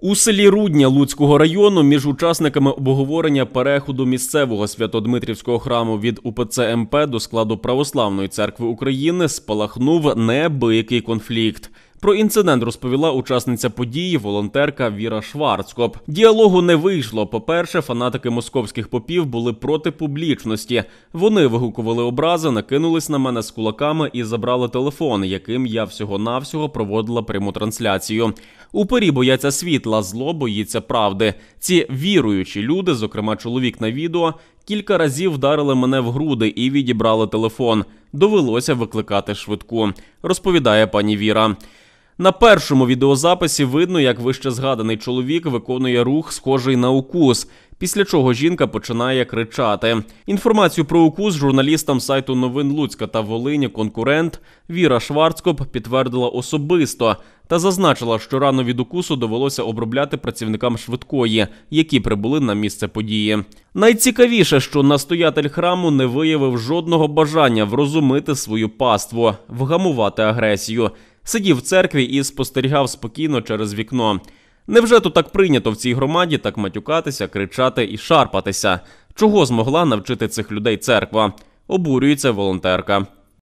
У селі Рудня Луцького району між учасниками обговорення переходу місцевого святодмитрівського храму від УПЦ МП до складу Православної церкви України спалахнув неабиякий конфлікт. Про інцидент розповіла учасниця події, волонтерка Віра Шварцкоп. Діалогу не вийшло. По-перше, фанатики московських попів були проти публічності. Вони вигукували образи, накинулись на мене з кулаками і забрали телефон, яким я всього-навсього проводила пряму трансляцію. У Упорі бояться світла, зло боїться правди. Ці віруючі люди, зокрема чоловік на відео, кілька разів вдарили мене в груди і відібрали телефон. Довелося викликати швидку, розповідає пані Віра. На першому відеозаписі видно, як вище згаданий чоловік виконує рух, схожий на укус. Після чого жінка починає кричати. Інформацію про укус журналістам сайту новин Луцька та Волині конкурент Віра Шварцкоп підтвердила особисто та зазначила, що рану від укусу довелося обробляти працівникам швидкої, які прибули на місце події. Найцікавіше, що настоятель храму не виявив жодного бажання врозумити свою паству, вгамувати агресію сидів в церкві і спостерігав спокійно через вікно. Невже тут так прийнято в цій громаді так матюкатися, кричати і шарпатися? Чого змогла навчити цих людей церква? Обурюється волонтерка.